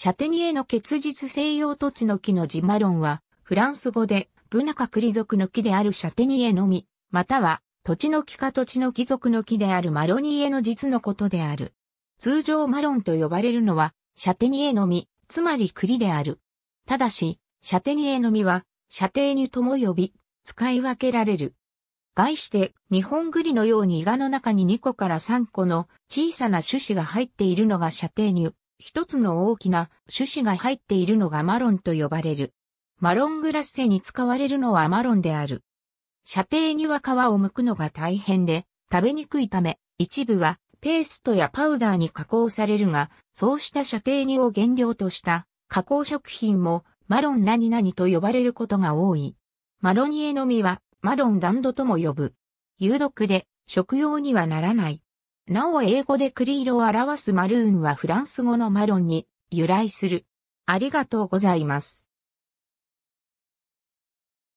シャテニエの結実西洋土地の木のジマロンは、フランス語で、ブナカクリ族の木であるシャテニエのみ、または、土地の木か土地の貴族の木であるマロニエの実のことである。通常マロンと呼ばれるのは、シャテニエの実、つまり栗である。ただし、シャテニエの実は、射程にとも呼び、使い分けられる。概して、日本栗のように胃がの中に2個から3個の小さな種子が入っているのが射程ュ。一つの大きな種子が入っているのがマロンと呼ばれる。マロングラッセに使われるのはマロンである。射程には皮を剥くのが大変で、食べにくいため、一部はペーストやパウダーに加工されるが、そうした射程にを原料とした加工食品もマロン何々と呼ばれることが多い。マロニエの実はマロンダンドとも呼ぶ。有毒で食用にはならない。なお英語で栗色を表すマルーンはフランス語のマロンに由来する。ありがとうございます。